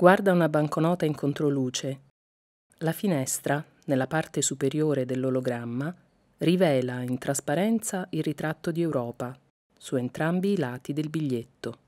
guarda una banconota in controluce. La finestra, nella parte superiore dell'ologramma, rivela in trasparenza il ritratto di Europa, su entrambi i lati del biglietto.